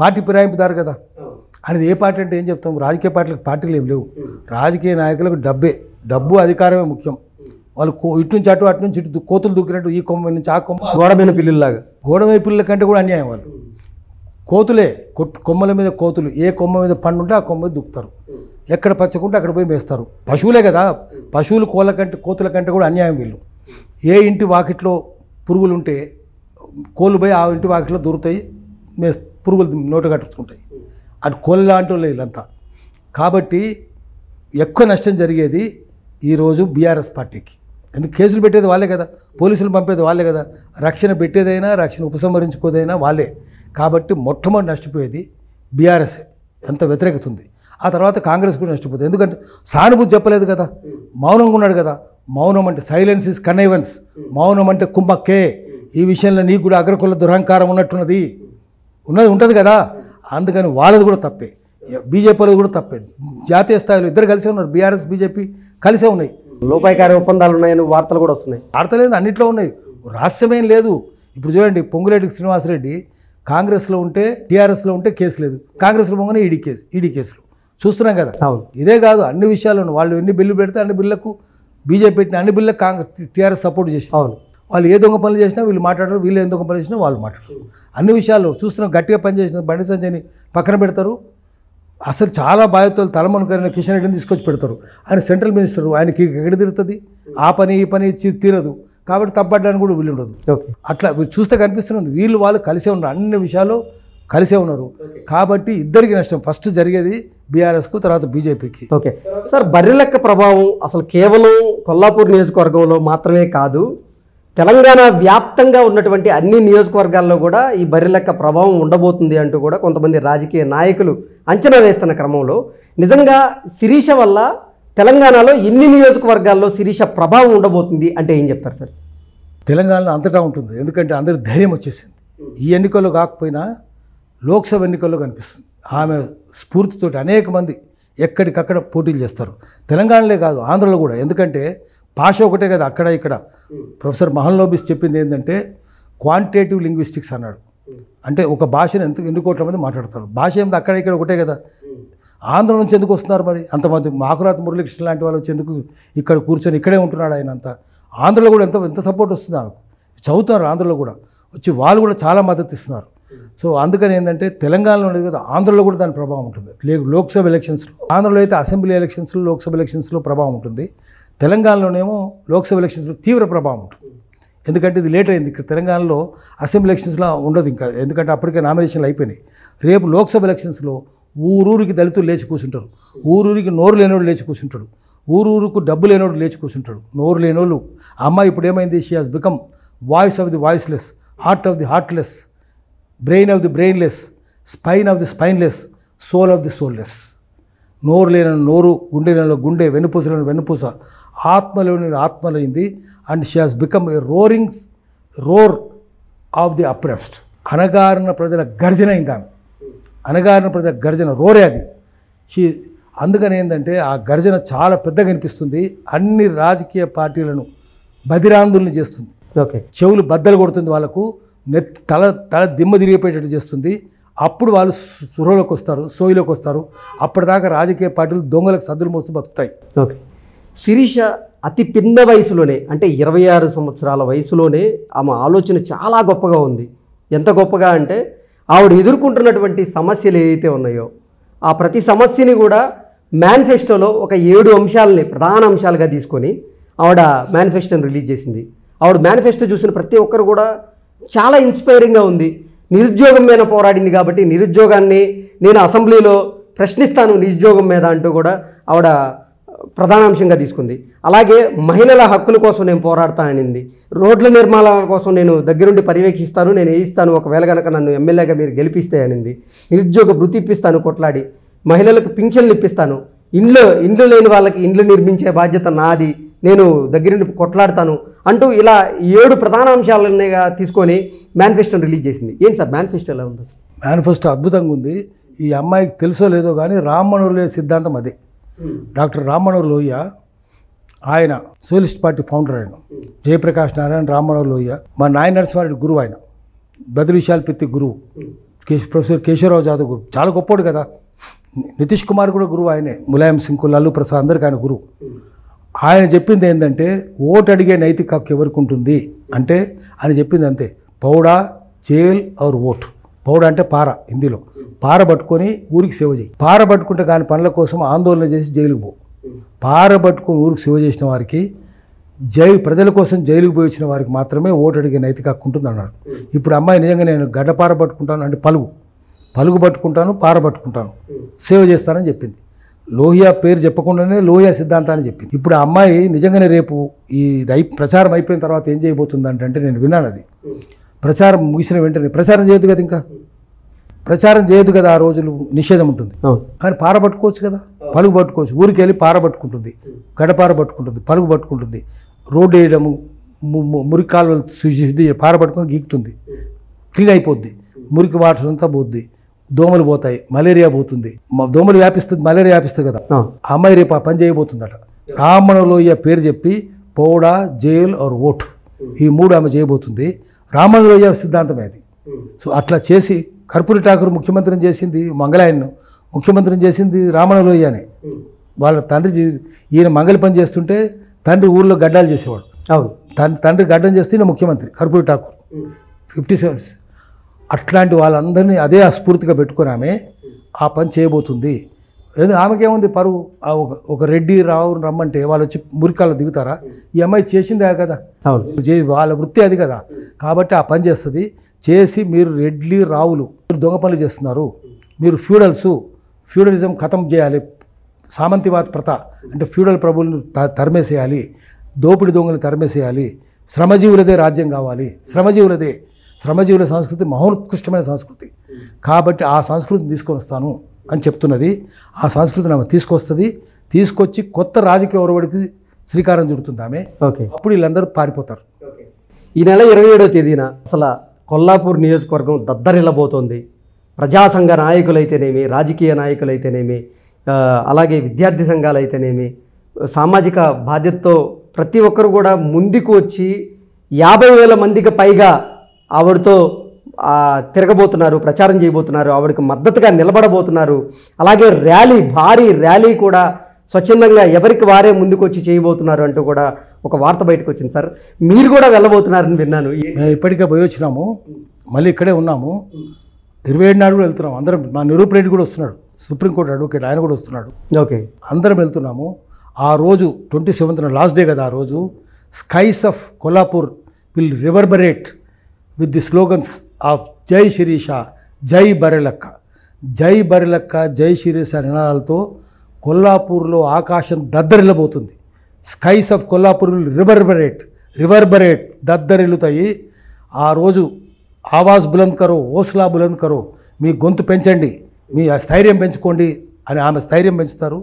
Party ఫిరాయింపుదారు కదా అనేది ఏ party అంటే ఏం చెప్తాం రాజకీయ పార్టీలకు పార్టీలు ఏం లేవు రాజకీయ నాయకులకు డబ్బే డబ్బు అధికారమే ముఖ్యం వాళ్ళు ఇటు నుంచి అటు అటు నుంచి ఇటు కోతులు దుక్కినట్టు ఈ కొమ్మ నుంచి ఆ కొమ్మ గోడమైన పిల్లల్లాగా గోడమైన పిల్లల కంటే కూడా అన్యాయం వాళ్ళు కోతులే కొమ్మల మీద కోతులు ఏ కొమ్మ మీద పండు ఉంటే ఆ కొమ్మ మీద దుక్కుతారు ఎక్కడ పచ్చకుంటే అక్కడ పోయి మేస్తారు పశువులే కదా పశువులు కోళ్ళ కంటే కోతుల కంటే కూడా అన్యాయం వీళ్ళు ఏ ఇంటి వాకిట్లో పురుగులు ఉంటే కోళ్ళు పోయి ఆ ఇంటి వాకిట్లో దొరుకుతాయి మేస్తారు పురుగులు నోటు కట్టుకుంటాయి అటు కోళ్ళ లాంటి వీళ్ళంతా కాబట్టి ఎక్కువ నష్టం జరిగేది ఈరోజు బీఆర్ఎస్ పార్టీకి ఎందుకు కేసులు పెట్టేది వాళ్ళే కదా పోలీసులు పంపేది వాళ్ళే కదా రక్షణ పెట్టేదైనా రక్షణ ఉపసంహరించుకోదైనా వాళ్ళే కాబట్టి మొట్టమొదటి నష్టపోయేది బీఆర్ఎస్ ఎంత వ్యతిరేకత ఉంది ఆ తర్వాత కాంగ్రెస్ కూడా నష్టపోతుంది ఎందుకంటే సానుభూతి చెప్పలేదు కదా మౌనంగా ఉన్నాడు కదా మౌనం అంటే సైలెన్స్ ఇస్ కనైవెన్స్ మౌనం అంటే కుంభకే ఈ విషయంలో నీకు కూడా అగ్రకుల దురహంకారం ఉన్నట్టున్నది ఉన్నది ఉంటుంది కదా అందుకని వాళ్ళది కూడా తప్పే బీజేపీ వాళ్ళది కూడా తప్పే జాతీయ స్థాయిలో ఇద్దరు కలిసే ఉన్నారు బీఆర్ఎస్ బీజేపీ కలిసే ఉన్నాయి లోపాయకారి ఒప్పందాలు ఉన్నాయని వార్తలు కూడా వస్తున్నాయి వార్తలు అన్నింటిలో ఉన్నాయి రహస్యమేం లేదు ఇప్పుడు చూడండి పొంగులేటి శ్రీనివాసరెడ్డి కాంగ్రెస్లో ఉంటే టీఆర్ఎస్లో ఉంటే కేసు లేదు కాంగ్రెస్లో పోగానే ఈడీ కేసు ఈడీ కేసులు చూస్తున్నాం కదా ఇదే కాదు అన్ని విషయాలు వాళ్ళు ఎన్ని బిల్లు పెడితే అన్ని బిల్లకు బీజేపీ పెట్టిన అన్ని బిల్లకు కాంగ్రెస్ టీఆర్ఎస్ సపోర్ట్ చేసి అవును వాళ్ళు ఏ దొంగ పనులు చేసినా వీళ్ళు మాట్లాడరు వీళ్ళు ఏ దొంగ పనులు చేసినా వాళ్ళు మాట్లాడరు అన్ని విషయాలు చూస్తున్నాం గట్టిగా పనిచేసిన బండి సంజయ్ని పక్కన పెడతారు అసలు చాలా బాధ్యతలు తలమనుకైన కిషన్ రెడ్డిని తీసుకొచ్చి పెడతారు ఆయన సెంట్రల్ మినిస్టర్ ఆయనకి ఎక్కడ తిరుగుతుంది ఆ పని ఈ పని తీరదు కాబట్టి తప్పడానికి కూడా వీళ్ళు ఉండదు అట్లా చూస్తే కనిపిస్తున్నది వీళ్ళు వాళ్ళు కలిసే ఉన్నారు అన్ని విషయాలు కలిసే ఉన్నారు కాబట్టి ఇద్దరికి నష్టం ఫస్ట్ జరిగేది బీఆర్ఎస్కు తర్వాత బీజేపీకి ఓకే సార్ బర్రెలెక్క ప్రభావం అసలు కేవలం కొల్లాపూర్ నియోజకవర్గంలో మాత్రమే కాదు తెలంగాణ వ్యాప్తంగా ఉన్నటువంటి అన్ని నియోజకవర్గాల్లో కూడా ఈ లెక్క ప్రభావం ఉండబోతుంది అంటూ కూడా కొంతమంది రాజకీయ నాయకులు అంచనా వేస్తున్న క్రమంలో నిజంగా శిరీష వల్ల తెలంగాణలో ఎన్ని నియోజకవర్గాల్లో శిరీష ప్రభావం ఉండబోతుంది అంటే ఏం చెప్తారు సార్ తెలంగాణలో అంతటా ఉంటుంది ఎందుకంటే అందరి ధైర్యం వచ్చేసింది ఈ ఎన్నికల్లో కాకపోయినా లోక్సభ ఎన్నికల్లో కనిపిస్తుంది ఆమె స్ఫూర్తితోటి అనేక మంది ఎక్కడికక్కడ పోటీలు చేస్తారు తెలంగాణలే కాదు ఆంధ్రలో కూడా ఎందుకంటే భాష ఒకటే కదా అక్కడ ఇక్కడ ప్రొఫెసర్ లోబిస్ చెప్పింది ఏంటంటే క్వాంటిటేటివ్ లింగ్విస్టిక్స్ అన్నాడు అంటే ఒక భాషను ఎంత ఎన్ని కోట్ల మంది మాట్లాడతారు భాష ఏంది అక్కడ ఇక్కడ ఒకటే కదా ఆంధ్ర నుంచి ఎందుకు వస్తున్నారు మరి అంతమంది మాకురాత మురళీకృష్ణ లాంటి వాళ్ళు ఎందుకు ఇక్కడ కూర్చొని ఇక్కడే ఉంటున్నాడు ఆయన అంతా ఆంధ్రలో కూడా ఎంత ఎంత సపోర్ట్ వస్తుంది ఆమెకు చదువుతున్నారు ఆంధ్రలో కూడా వచ్చి వాళ్ళు కూడా చాలా మద్దతు ఇస్తున్నారు సో అందుకని ఏంటంటే తెలంగాణలో ఉండేది కదా ఆంధ్రలో కూడా దాని ప్రభావం ఉంటుంది లే లోక్సభ ఎలక్షన్స్లో ఆంధ్రలో అయితే అసెంబ్లీ ఎలక్షన్స్లో లోక్సభ ఎలక్షన్స్లో ప్రభావం ఉంటుంది తెలంగాణలోనేమో లోక్సభ ఎలక్షన్స్లో తీవ్ర ప్రభావం ఉంటుంది ఎందుకంటే ఇది లేట్ అయింది ఇక్కడ తెలంగాణలో అసెంబ్లీ ఎలక్షన్స్లో ఉండదు ఇంకా ఎందుకంటే అప్పటికే నామినేషన్లు అయిపోయినాయి రేపు లోక్సభ ఎలక్షన్స్లో ఊరూరికి దళితులు లేచి కూర్చుంటారు ఊరూరికి నోరు లేనోడు లేచి కూర్చుంటాడు ఊరూరుకు డబ్బు లేనోడు లేచి కూర్చుంటాడు నోరు లేనోళ్ళు అమ్మాయి ఇప్పుడు ఏమైంది she has become voice of the voiceless heart of the heartless brain of the brainless spine of the spineless soul of the soulless నోరు లేని నోరు గుండె లేని గుండె వెనుపూస లేని వెనుపూస ఆత్మలోని ఆత్మలైంది and she has become a roaring roar of the oppressed అనగారిన ప్రజల గర్జన అయింది ఆమె అనగారిన ప్రజల గర్జన రోరే అది షీ అందుకని ఏంటంటే ఆ గర్జన చాలా పెద్దగా అనిపిస్తుంది అన్ని రాజకీయ పార్టీలను బదిరాందుల్ని చేస్తుంది ఓకే చెవులు బద్దలు కొడుతుంది వాళ్ళకు నెత్తి తల తల దిమ్మ తిరిగిపోయేటట్టు చేస్తుంది అప్పుడు వాళ్ళు సురలోకి వస్తారు సోయిలోకి వస్తారు అప్పటిదాకా రాజకీయ పార్టీలు దొంగలకు సద్దులు మోస్తూ బతుకుతాయి ఓకే శిరీష అతి పిన్న వయసులోనే అంటే ఇరవై ఆరు సంవత్సరాల వయసులోనే ఆమె ఆలోచన చాలా గొప్పగా ఉంది ఎంత గొప్పగా అంటే ఆవిడ ఎదుర్కొంటున్నటువంటి సమస్యలు ఏవైతే ఉన్నాయో ఆ ప్రతి సమస్యని కూడా మేనిఫెస్టోలో ఒక ఏడు అంశాలని ప్రధాన అంశాలుగా తీసుకొని ఆవిడ మేనిఫెస్టోని రిలీజ్ చేసింది ఆవిడ మేనిఫెస్టో చూసిన ప్రతి ఒక్కరు కూడా చాలా ఇన్స్పైరింగ్గా ఉంది నిరుద్యోగం మీద పోరాడింది కాబట్టి నిరుద్యోగాన్ని నేను అసెంబ్లీలో ప్రశ్నిస్తాను నిరుద్యోగం మీద అంటూ కూడా ఆవిడ ప్రధానాంశంగా తీసుకుంది అలాగే మహిళల హక్కుల కోసం నేను పోరాడతా రోడ్ల నిర్మాణాల కోసం నేను దగ్గరుండి పర్యవేక్షిస్తాను నేను వేయిస్తాను ఒకవేళ కనుక నన్ను ఎమ్మెల్యేగా మీరు గెలిపిస్తే అనింది నిరుద్యోగ వృత్తి ఇప్పిస్తాను కొట్లాడి మహిళలకు పింఛన్లు ఇప్పిస్తాను ఇండ్లు ఇండ్లు లేని వాళ్ళకి ఇండ్లు నిర్మించే బాధ్యత నాది నేను నుండి కొట్లాడతాను అంటూ ఇలా ఏడు ప్రధాన అంశాలనిగా తీసుకొని మేనిఫెస్టోని రిలీజ్ చేసింది ఏంటి సార్ మేనిఫెస్టో ఎలా ఉంది మేనిఫెస్టో అద్భుతంగా ఉంది ఈ అమ్మాయికి తెలుసో లేదో కానీ రామ్మనోర్లే సిద్ధాంతం అదే hmm. డాక్టర్ రామ్మనోర్ లోహియా ఆయన సోలిస్ట్ పార్టీ ఫౌండర్ ఆయన జయప్రకాష్ నారాయణ మనోహర్ లోయ మా నాయన నరసింహారెడ్డి గురువు ఆయన బదిరిశాల్ పిత్తి గురువు hmm. కేశ ప్రొఫెసర్ కేశవరావు జాదవ్ గురువు చాలా గొప్పోడు కదా నితీష్ కుమార్ కూడా గురువు ఆయనే ములాయం సింగ్ లల్లు ప్రసాద్ అందరికీ ఆయన గురువు hmm. ఆయన చెప్పింది ఏంటంటే ఓటు అడిగే నైతిక హక్కు ఎవరికి ఉంటుంది అంటే ఆయన చెప్పింది అంతే పౌడా జైల్ ఆర్ ఓట్ పౌడ అంటే పార హిందీలో పార పట్టుకొని ఊరికి సేవ చేయి పార పట్టుకుంటే కానీ పనుల కోసం ఆందోళన చేసి జైలుకు పో పార పట్టుకొని ఊరికి సేవ చేసిన వారికి జై ప్రజల కోసం జైలుకు పోయి వచ్చిన వారికి మాత్రమే ఓటు అడిగే నైతిక హక్కు ఉంటుంది అన్నాడు ఇప్పుడు అమ్మాయి నిజంగా నేను గడ్డపార పట్టుకుంటాను అంటే పలుగు పలుగు పట్టుకుంటాను పార పట్టుకుంటాను సేవ చేస్తానని చెప్పింది లోహియా పేరు చెప్పకుండానే లోహియా సిద్ధాంతాన్ని చెప్పింది ఇప్పుడు ఆ అమ్మాయి నిజంగానే రేపు ఈ ప్రచారం అయిపోయిన తర్వాత ఏం చేయబోతుంది అంటే నేను విన్నాను అది ప్రచారం ముగిసిన వెంటనే ప్రచారం చేయదు కదా ఇంకా ప్రచారం చేయదు కదా ఆ రోజులు నిషేధం ఉంటుంది కానీ పారబట్టుకోవచ్చు కదా పలుగు పట్టుకోవచ్చు ఊరికి వెళ్ళి పారబట్టుకుంటుంది గడపార పట్టుకుంటుంది పలుగు పట్టుకుంటుంది రోడ్డు వేయడము మురికి కాలువలు శుద్ధి పారబట్టుకొని గీకుతుంది క్లీన్ అయిపోద్ది మురికి వాటర్ అంతా పోద్ది దోమలు పోతాయి మలేరియా పోతుంది దోమలు వ్యాపిస్తుంది మలేరియా వ్యాపిస్తుంది కదా అమ్మాయి రేపు పని చేయబోతుందట లోయ పేరు చెప్పి పౌడా జైల్ ఆర్ ఓట్ ఈ మూడు ఆమె చేయబోతుంది రామణలోయ సిద్ధాంతమే అది సో అట్లా చేసి కర్పూరి ఠాకూర్ ముఖ్యమంత్రిని చేసింది మంగళాయన్ను ముఖ్యమంత్రిని చేసింది రామణలోయ అని వాళ్ళ తండ్రి ఈయన మంగళ పని చేస్తుంటే తండ్రి ఊళ్ళో గడ్డాలు చేసేవాడు తండ్రి గడ్డం చేస్తే ముఖ్యమంత్రి కర్పూరి ఠాకూర్ ఫిఫ్టీ సెవెన్స్ అట్లాంటి వాళ్ళందరినీ అదే అస్ఫూర్తిగా పెట్టుకుని ఆమె ఆ పని చేయబోతుంది లేదు ఆమెకేముంది పరువు ఒక రెడ్డి రావు రమ్మంటే వాళ్ళు వచ్చి మురికాల్లో దిగుతారా ఈ అమ్మాయి చేసిందే కదా వాళ్ళ వృత్తి అది కదా కాబట్టి ఆ పని చేస్తుంది చేసి మీరు రెడ్లి రావులు మీరు దొంగ పనులు చేస్తున్నారు మీరు ఫ్యూడల్స్ ఫ్యూడలిజం ఖతం చేయాలి సామంతివాద ప్రత అంటే ఫ్యూడల్ ప్రభువులను తరిమేసేయాలి దోపిడి దొంగలు తరిమేసేయాలి శ్రమజీవులదే రాజ్యం కావాలి శ్రమజీవులదే శ్రమజీవుల సంస్కృతి మహోత్కృష్టమైన సంస్కృతి కాబట్టి ఆ సంస్కృతిని తీసుకొని వస్తాను అని చెప్తున్నది ఆ సంస్కృతిని ఆమె తీసుకొస్తుంది తీసుకొచ్చి కొత్త రాజకీయ ఒరవడికి శ్రీకారం చుడుతుంది ఆమె ఓకే అప్పుడు వీళ్ళందరూ పారిపోతారు ఈ నెల ఇరవై ఏడవ తేదీన అసలు కొల్లాపూర్ నియోజకవర్గం దద్దరిల్లబోతోంది ప్రజా సంఘ నాయకులైతేనేమి రాజకీయ నాయకులైతేనేమి అలాగే విద్యార్థి సంఘాలైతేనేమి సామాజిక బాధ్యతతో ప్రతి ఒక్కరు కూడా ముందుకు వచ్చి యాభై వేల మందికి పైగా ఆవిడతో తిరగబోతున్నారు ప్రచారం చేయబోతున్నారు ఆవిడకి మద్దతుగా నిలబడబోతున్నారు అలాగే ర్యాలీ భారీ ర్యాలీ కూడా స్వచ్ఛందంగా ఎవరికి వారే ముందుకు వచ్చి చేయబోతున్నారు అంటూ కూడా ఒక వార్త బయటకు వచ్చింది సార్ మీరు కూడా వెళ్ళబోతున్నారని విన్నాను మేము ఇప్పటికే పోయి వచ్చినాము మళ్ళీ ఇక్కడే ఉన్నాము ఇరవై ఏడు నాడు కూడా వెళ్తున్నాము అందరం మా నిరూప్ రెడ్డి కూడా వస్తున్నాడు సుప్రీంకోర్టు అడ్వకేట్ ఆయన కూడా వస్తున్నాడు ఓకే అందరం వెళ్తున్నాము ఆ రోజు ట్వంటీ సెవెంత్న లాస్ట్ డే కదా ఆ రోజు skies of Kollapur will reverberate with the slogans of జై శిరీష జై బరిలక్క జై బరిలక్క జై శిరీష నినాదాలతో కొల్లాపూర్లో ఆకాశం దద్దరిల్లబోతుంది skies of Kollapur reverberate reverberate దద్దరిల్లుతాయి ఆ రోజు ఆవాజ్ బులంద్ కరో ఓస్లా బులంద్ కరో మీ గొంతు పెంచండి మీ స్థైర్యం పెంచుకోండి అని ఆమె స్థైర్యం పెంచుతారు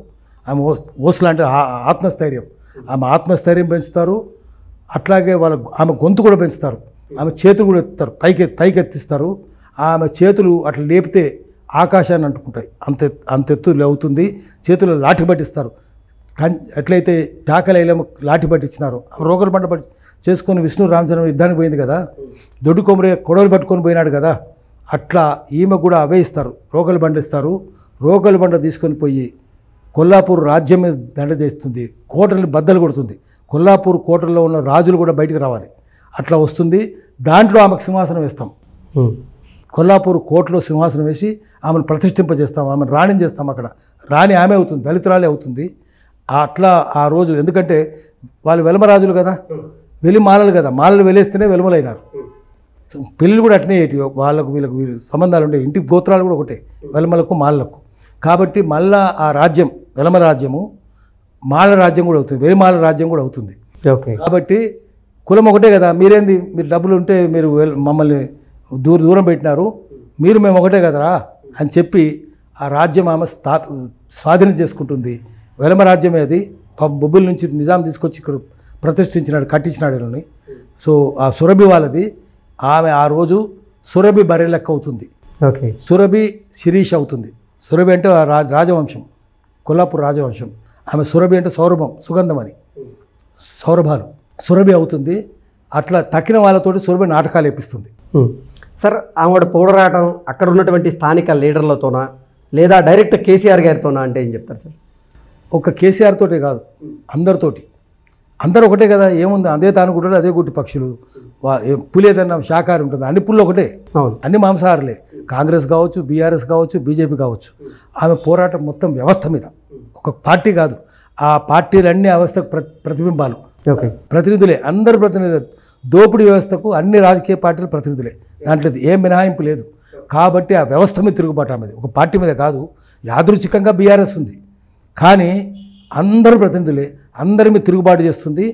ఆమె ఓస్లా అంటే ఆత్మస్థైర్యం ఆమె ఆత్మస్థైర్యం పెంచుతారు అట్లాగే వాళ్ళ ఆమె గొంతు కూడా పెంచుతారు ఆమె చేతులు కూడా ఎత్తారు పైకి పైకి ఎత్తిస్తారు ఆమె చేతులు అట్లా లేపితే ఆకాశాన్ని అంటుకుంటాయి అంత అంతెత్తు లేవుతుంది చేతులు లాఠి పట్టిస్తారు కం ఎట్లయితే చాకలైలం లాఠి పట్టించినారు రోగలు పంట పట్టి చేసుకొని విష్ణు రామచంద్రం యుద్ధానికి పోయింది కదా దొడ్డు కొమరే కొడవలు పట్టుకొని పోయినాడు కదా అట్లా ఈమె కూడా అవే ఇస్తారు రోగలు బండ ఇస్తారు రోగలు బండ తీసుకొని పోయి కొల్లాపూర్ రాజ్యం మీద దండ చేస్తుంది కోటలు బద్దలు కొడుతుంది కొల్లాపూర్ కోటల్లో ఉన్న రాజులు కూడా బయటకు రావాలి అట్లా వస్తుంది దాంట్లో ఆమెకు సింహాసనం ఇస్తాం కొల్లాపూర్ కోర్టులో సింహాసనం వేసి ఆమెను ప్రతిష్ఠింపజేస్తాం ఆమెను రాణిని చేస్తాం అక్కడ రాణి ఆమె అవుతుంది దళితురాలే అవుతుంది అట్లా ఆ రోజు ఎందుకంటే వాళ్ళు వెలమరాజులు కదా వెలి మాలలు కదా మాలలు వెలేస్తేనే వెలుమలైనారు పెళ్ళిళ్ళు కూడా అట్నే వాళ్ళకు వీళ్ళకు వీళ్ళు సంబంధాలు ఉండే ఇంటి గోత్రాలు కూడా ఒకటే వెలమలకు మాలలకు కాబట్టి మళ్ళా ఆ రాజ్యం వెలమ రాజ్యము మాల రాజ్యం కూడా అవుతుంది వెలిమాల రాజ్యం కూడా అవుతుంది కాబట్టి కులం ఒకటే కదా మీరేంది మీరు డబ్బులు ఉంటే మీరు మమ్మల్ని దూర దూరం పెట్టినారు మీరు మేము ఒకటే కదరా అని చెప్పి ఆ రాజ్యం ఆమె స్థా స్వాధీనం చేసుకుంటుంది వెలమ రాజ్యమే అది బొబ్బుల నుంచి నిజాం తీసుకొచ్చి ఇక్కడ ప్రతిష్ఠించినాడు కట్టించినాడు వీళ్ళని సో ఆ సురభి వాళ్ళది ఆమె ఆ రోజు సురభి బర్రె లెక్క అవుతుంది ఓకే సురభి శిరీష్ అవుతుంది సురభి అంటే రాజవంశం కొల్లాపూర్ రాజవంశం ఆమె సురభి అంటే సౌరభం సుగంధం అని సౌరభాలు సురభి అవుతుంది అట్లా తక్కిన వాళ్ళతోటి సురభి నాటకాలు ఇప్పిస్తుంది సార్ ఆవిడ పోరాటం అక్కడ ఉన్నటువంటి స్థానిక లీడర్లతోనా లేదా డైరెక్ట్ కేసీఆర్ గారితోనా అంటే ఏం చెప్తారు సార్ ఒక కేసీఆర్ తోటి కాదు అందరితోటి అందరు ఒకటే కదా ఏముంది అదే తాను కూడా అదే గుట్టి పక్షులు పులి ఏదన్నా శాకాహారం ఉంటుంది అన్ని పుల్లు ఒకటే అన్ని మాంసాహారులే కాంగ్రెస్ కావచ్చు బీఆర్ఎస్ కావచ్చు బీజేపీ కావచ్చు ఆమె పోరాటం మొత్తం వ్యవస్థ మీద ఒక పార్టీ కాదు ఆ పార్టీలన్నీ అవస్థకు ప్రతిబింబాలు ప్రతినిధులే అందరు ప్రతినిధులు దోపిడీ వ్యవస్థకు అన్ని రాజకీయ పార్టీలు ప్రతినిధులే దాంట్లో ఏ మినహాయింపు లేదు కాబట్టి ఆ వ్యవస్థ మీద తిరుగుబాటు ఆమెది ఒక పార్టీ మీద కాదు యాదృచ్ఛికంగా బీఆర్ఎస్ ఉంది కానీ అందరు ప్రతినిధులే అందరి మీద తిరుగుబాటు చేస్తుంది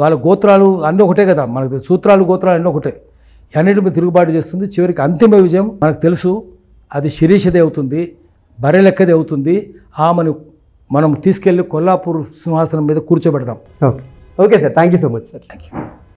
వాళ్ళ గోత్రాలు అన్నీ ఒకటే కదా మనకు సూత్రాలు గోత్రాలు అన్నీ ఒకటే అన్నిటి మీద తిరుగుబాటు చేస్తుంది చివరికి అంతిమ విజయం మనకు తెలుసు అది శిరీషదే అవుతుంది బరెలెక్కది అవుతుంది ఆమెను మనం తీసుకెళ్ళి కొల్లాపూర్ సింహాసనం మీద కూర్చోబెడదాం okay okay sir thank you so much sir thank you